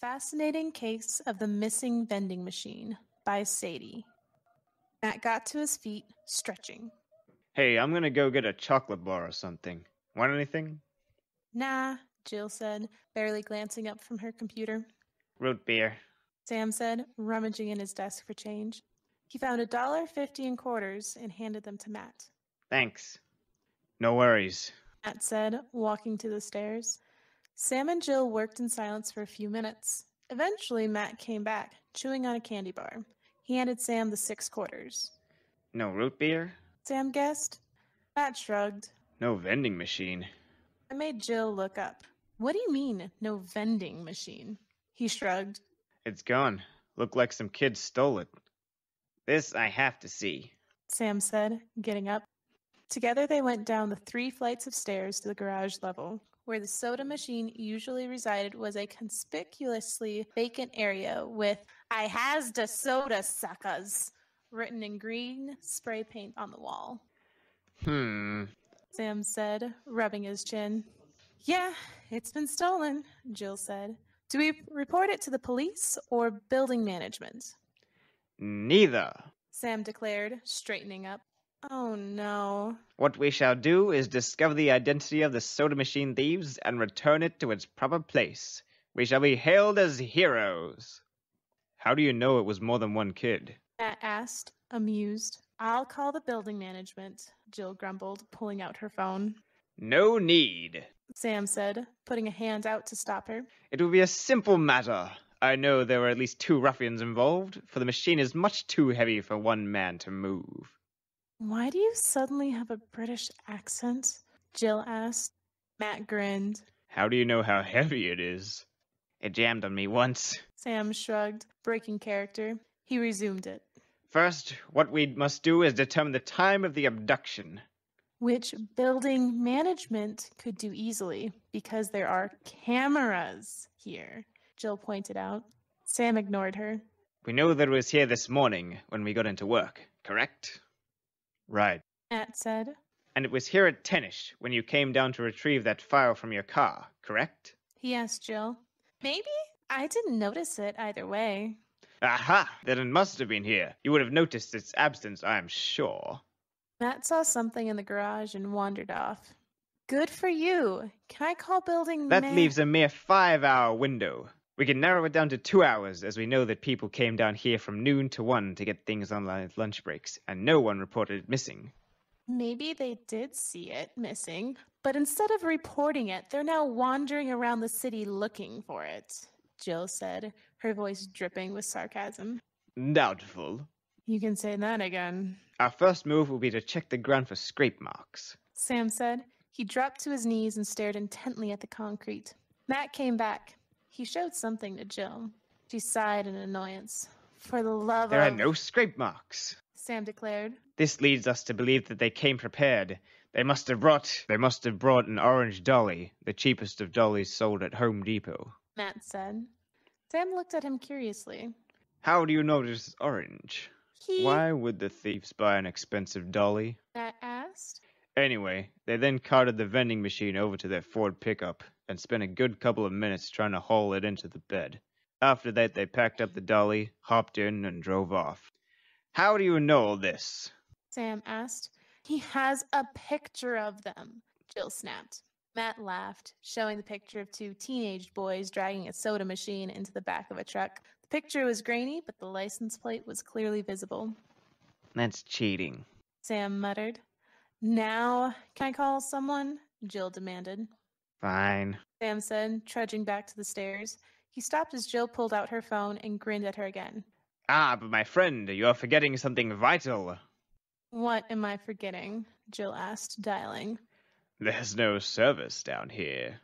Fascinating Case of the Missing Vending Machine by Sadie. Matt got to his feet, stretching. Hey, I'm gonna go get a chocolate bar or something. Want anything? Nah, Jill said, barely glancing up from her computer. Root beer, Sam said, rummaging in his desk for change. He found a dollar fifty in quarters and handed them to Matt. Thanks. No worries, Matt said, walking to the stairs. Sam and Jill worked in silence for a few minutes. Eventually, Matt came back, chewing on a candy bar. He handed Sam the six quarters. No root beer? Sam guessed. Matt shrugged. No vending machine. I made Jill look up. What do you mean, no vending machine? He shrugged. It's gone. Looked like some kids stole it. This I have to see, Sam said, getting up. Together they went down the three flights of stairs to the garage level. Where the soda machine usually resided was a conspicuously vacant area with I has da soda suckers written in green spray paint on the wall. Hmm. Sam said, rubbing his chin. Yeah, it's been stolen, Jill said. Do we report it to the police or building management? Neither, Sam declared, straightening up. Oh no. What we shall do is discover the identity of the soda machine thieves and return it to its proper place. We shall be hailed as heroes. How do you know it was more than one kid? Matt asked, amused. I'll call the building management, Jill grumbled, pulling out her phone. No need, Sam said, putting a hand out to stop her. It will be a simple matter. I know there were at least two ruffians involved, for the machine is much too heavy for one man to move. Why do you suddenly have a British accent? Jill asked. Matt grinned. How do you know how heavy it is? It jammed on me once. Sam shrugged, breaking character. He resumed it. First, what we must do is determine the time of the abduction. Which building management could do easily because there are cameras here, Jill pointed out. Sam ignored her. We know that it was here this morning when we got into work, correct? Right. Matt said. And it was here at Tennish when you came down to retrieve that file from your car, correct? He asked Jill. Maybe? I didn't notice it either way. Aha! Then it must have been here. You would have noticed its absence, I am sure. Matt saw something in the garage and wandered off. Good for you. Can I call building? That ma- leaves a mere five hour window. We can narrow it down to two hours, as we know that people came down here from noon to one to get things on lunch breaks, and no one reported it missing. Maybe they did see it missing, but instead of reporting it, they're now wandering around the city looking for it, Jill said, her voice dripping with sarcasm. Doubtful. You can say that again. Our first move will be to check the ground for scrape marks, Sam said. He dropped to his knees and stared intently at the concrete. Matt came back, he showed something to Jill. She sighed in annoyance. For the love there of. There are no scrape marks, Sam declared. This leads us to believe that they came prepared. They must have brought they must have brought an orange dolly, the cheapest of dollies sold at Home Depot. Matt said. Sam looked at him curiously. How do you know orange? He... Why would the thieves buy an expensive dolly? Matt asked. Anyway, they then carted the vending machine over to their Ford pickup and spent a good couple of minutes trying to haul it into the bed. After that, they packed up the dolly, hopped in, and drove off. How do you know this? Sam asked. He has a picture of them, Jill snapped. Matt laughed, showing the picture of two teenage boys dragging a soda machine into the back of a truck. The picture was grainy, but the license plate was clearly visible. That's cheating, Sam muttered. Now, can I call someone? Jill demanded. Fine. Sam said, trudging back to the stairs. He stopped as Jill pulled out her phone and grinned at her again. Ah, but my friend, you are forgetting something vital. What am I forgetting? Jill asked, dialing. There's no service down here.